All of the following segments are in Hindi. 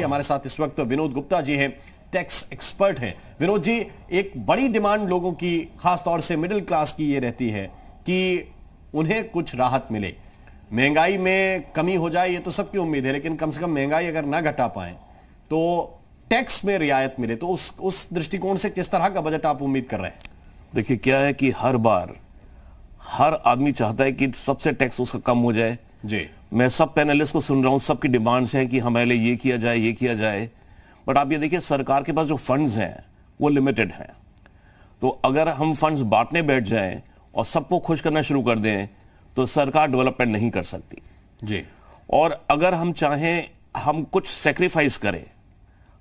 हमारे साथ इस वक्त विनोद गुप्ता जी हैं टैक्स एक्सपर्ट हैं विनोद जी एक बड़ी डिमांड लोगों की खास तौर से मिडिल क्लास की ये रहती है कि उन्हें कुछ राहत मिले महंगाई में कमी हो जाए ये तो सबकी उम्मीद है लेकिन कम से कम महंगाई अगर ना घटा पाए तो टैक्स में रियायत मिले तो उस उस दृष्टिकोण से किस तरह का बजट आप उम्मीद कर रहे हैं देखिए क्या है कि हर बार हर आदमी चाहता है कि सबसे टैक्स उसका कम हो जाए जी मैं सब पैनलिस्ट को सुन रहा हूँ सबकी डिमांड्स हैं कि हमारे लिए ये किया जाए ये किया जाए बट आप ये देखिए सरकार के पास जो फंड्स हैं वो लिमिटेड हैं तो अगर हम फंड्स बांटने बैठ जाएं और सबको खुश करना शुरू कर दें तो सरकार डेवलपमेंट नहीं कर सकती जी और अगर हम चाहें हम कुछ सेक्रीफाइस करें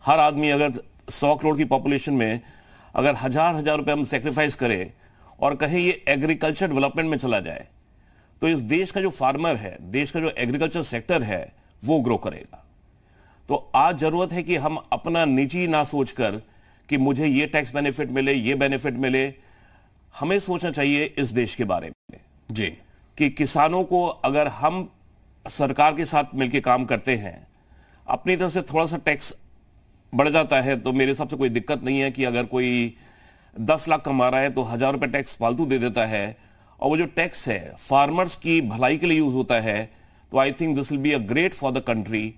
हर आदमी अगर सौ करोड़ की पॉपुलेशन में अगर हजार हजार रुपए हम सेक्रीफाइस करें और कहें ये एग्रीकल्चर डेवलपमेंट में चला जाए तो इस देश का जो फार्मर है देश का जो एग्रीकल्चर सेक्टर है वो ग्रो करेगा तो आज जरूरत है कि हम अपना निजी ना सोचकर कि मुझे ये टैक्स बेनिफिट मिले ये बेनिफिट मिले हमें सोचना चाहिए इस देश के बारे में जी कि किसानों को अगर हम सरकार के साथ मिलकर काम करते हैं अपनी तरफ से थोड़ा सा टैक्स बढ़ जाता है तो मेरे हिसाब से कोई दिक्कत नहीं है कि अगर कोई दस लाख कमा रहा है तो हजार रुपये टैक्स फालतू दे देता है और वो जो टैक्स है फार्मर्स की भलाई के लिए यूज होता है तो I think this will be a great for the country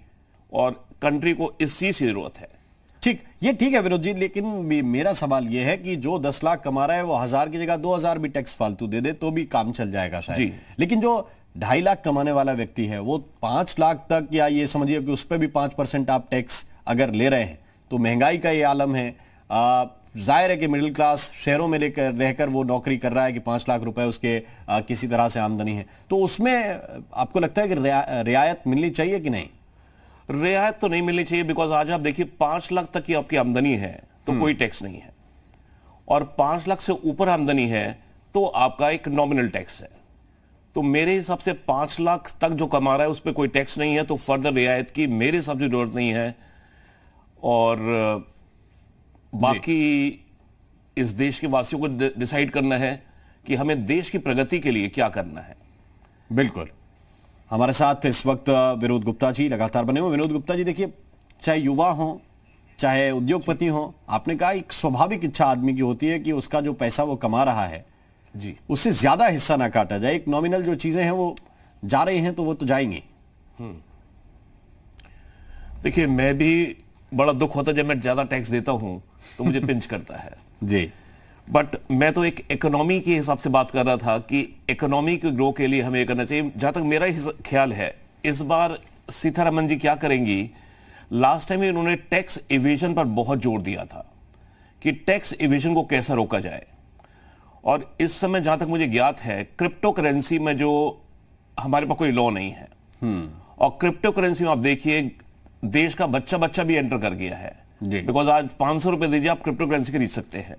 और कंट्री को इस चीज की जरूरत है ठीक ये ठीक है विनोद जी लेकिन मेरा सवाल ये है कि जो दस लाख कमा रहा है वो हजार की जगह दो हजार भी टैक्स फालतू दे दे तो भी काम चल जाएगा शायद लेकिन जो ढाई लाख कमाने वाला व्यक्ति है वो पांच लाख तक या ये समझिए कि उस पर भी पांच परसेंट आप टैक्स अगर ले रहे हैं तो महंगाई का ये आलम है आ, जाहिर है कि मिडिल क्लास शहरों में लेकर रहकर वो नौकरी कर रहा है कि पांच लाख रुपए उसके आ, किसी तरह से आमदनी है तो उसमें आपको लगता है कि रिया, मिलनी चाहिए कि नहीं रियायत तो नहीं मिलनी चाहिए बिकॉज आज आप देखिए पांच लाख तक की आपकी आमदनी है तो हम्म। कोई टैक्स नहीं है और पांच लाख से ऊपर आमदनी है तो आपका एक नॉमिनल टैक्स है तो मेरे हिसाब से पांच लाख तक जो कमा रहा है उस पर कोई टैक्स नहीं है तो फर्दर रियायत की मेरे हिसाब से जरूरत नहीं है और बाकी इस देश के वासियों को डिसाइड करना है कि हमें देश की प्रगति के लिए क्या करना है बिल्कुल हमारे साथ इस वक्त विनोद गुप्ता जी लगातार बने हुए विनोद गुप्ता जी देखिए चाहे युवा हो चाहे उद्योगपति हो आपने कहा एक स्वाभाविक इच्छा आदमी की होती है कि उसका जो पैसा वो कमा रहा है जी उससे ज्यादा हिस्सा ना काटा जाए एक नॉमिनल जो चीजें हैं वो जा रही हैं तो वो तो जाएंगी हम्म। देखिए मैं भी बड़ा दुख होता है जब मैं ज्यादा टैक्स देता हूं तो मुझे पिंच करता है जी बट मैं तो एक इकोनॉमी के हिसाब से बात कर रहा था कि इकोनॉमी के ग्रो के लिए हमें ये करना चाहिए जहां तक मेरा ख्याल है इस बार सीतारामन जी क्या करेंगी लास्ट टाइम इन्होंने टैक्स इवेजन पर बहुत जोर दिया था कि टैक्स इविजन को कैसे रोका जाए और इस समय जहां तक मुझे ज्ञात है क्रिप्टो करेंसी में जो हमारे पास कोई लॉ नहीं है हम्म। और क्रिप्टो करेंसी में आप देखिए देश का बच्चा बच्चा भी एंटर कर गया है बिकॉज आज पांच सौ रुपए दीजिए आप क्रिप्टो करेंसी खरीद सकते हैं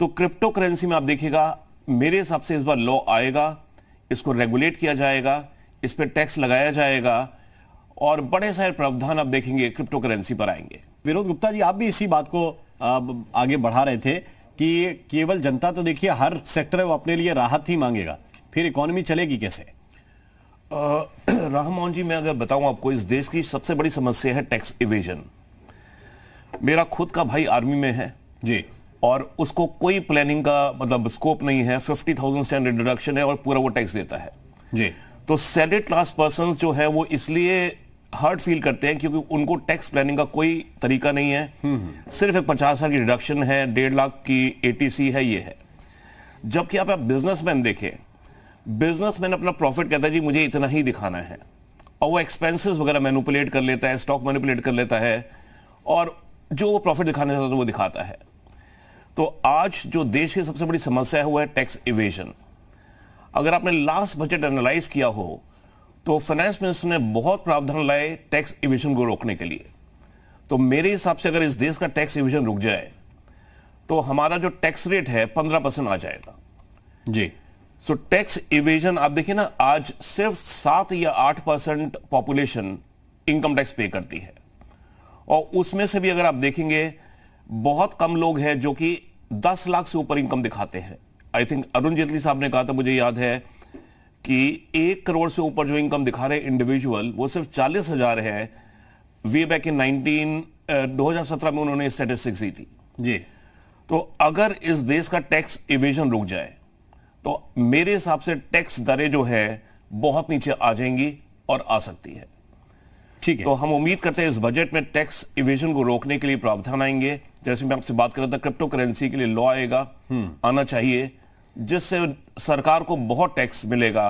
तो क्रिप्टो करेंसी में आप देखिएगा मेरे हिसाब से इस बार लॉ आएगा इसको रेगुलेट किया जाएगा इस पर टैक्स लगाया जाएगा और बड़े सारे प्रावधान आप देखेंगे क्रिप्टो करेंसी पर आएंगे विनोद गुप्ता जी आप भी इसी बात को आगे बढ़ा रहे थे कि केवल जनता तो देखिए हर सेक्टर है वो अपने लिए राहत ही मांगेगा फिर इकोनॉमी चलेगी कैसे राम मोहन जी मैं अगर बताऊं आपको इस देश की सबसे बड़ी समस्या है टैक्स इवेजन मेरा खुद का भाई आर्मी में है जी और उसको कोई प्लानिंग का मतलब स्कोप नहीं है फिफ्टी थाउजेंड स्टैंडर्ड डिडक्शन है और पूरा वो टैक्स देता है जी तो सैलरी क्लास पर्सन जो है वो इसलिए हर्ट फील करते हैं क्योंकि उनको टैक्स प्लानिंग का कोई तरीका नहीं है हम्म, हम्म। सिर्फ एक पचास हजार की डिडक्शन है डेढ़ लाख की ए है ये है जबकि आप, आप बिजनेसमैन देखें बिजनेसमैन अपना प्रॉफिट कहता है जी मुझे इतना ही दिखाना है और वो एक्सपेंसेस वगैरह मैनुपुलेट कर लेता है स्टॉक मैनुपुलेट कर लेता है और जो वो प्रॉफिट दिखाने चाहता है तो वो दिखाता है तो आज जो देश की सबसे बड़ी समस्या है वो है टैक्स इवेजन अगर आपने लास्ट बजट एनालाइज किया हो तो फाइनेंस मिनिस्टर ने बहुत प्रावधान लाए टैक्स इवेजन को रोकने के लिए तो मेरे हिसाब से अगर इस देश का टैक्स इवेजन रुक जाए तो हमारा जो टैक्स रेट है पंद्रह परसेंट आ जाएगा जी सो टैक्स इवेजन आप देखिए ना आज सिर्फ सात या आठ परसेंट पॉपुलेशन इनकम टैक्स पे करती है और उसमें से भी अगर आप देखेंगे बहुत कम लोग हैं जो कि 10 लाख से ऊपर इनकम दिखाते हैं आई थिंक अरुण जेटली साहब ने कहा था मुझे याद है कि एक करोड़ से ऊपर जो इनकम दिखा रहे इंडिविजुअल वो सिर्फ चालीस हजार है वे बैक इन नाइनटीन दो में उन्होंने स्टेटिस्टिक्स दी थी जी तो अगर इस देश का टैक्स इवेजन रुक जाए तो मेरे हिसाब से टैक्स दरें जो है बहुत नीचे आ जाएंगी और आ सकती है ठीक है तो हम उम्मीद करते हैं इस बजट में टैक्स इवेजन को रोकने के लिए प्रावधान आएंगे जैसे मैं आपसे बात कर रहा था क्रिप्टो करेंसी के लिए लॉ आएगा हम्म। आना चाहिए जिससे सरकार को बहुत टैक्स मिलेगा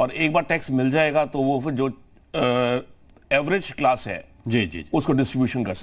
और एक बार टैक्स मिल जाएगा तो वो जो एवरेज क्लास है जी जी उसको डिस्ट्रीब्यूशन कर सकते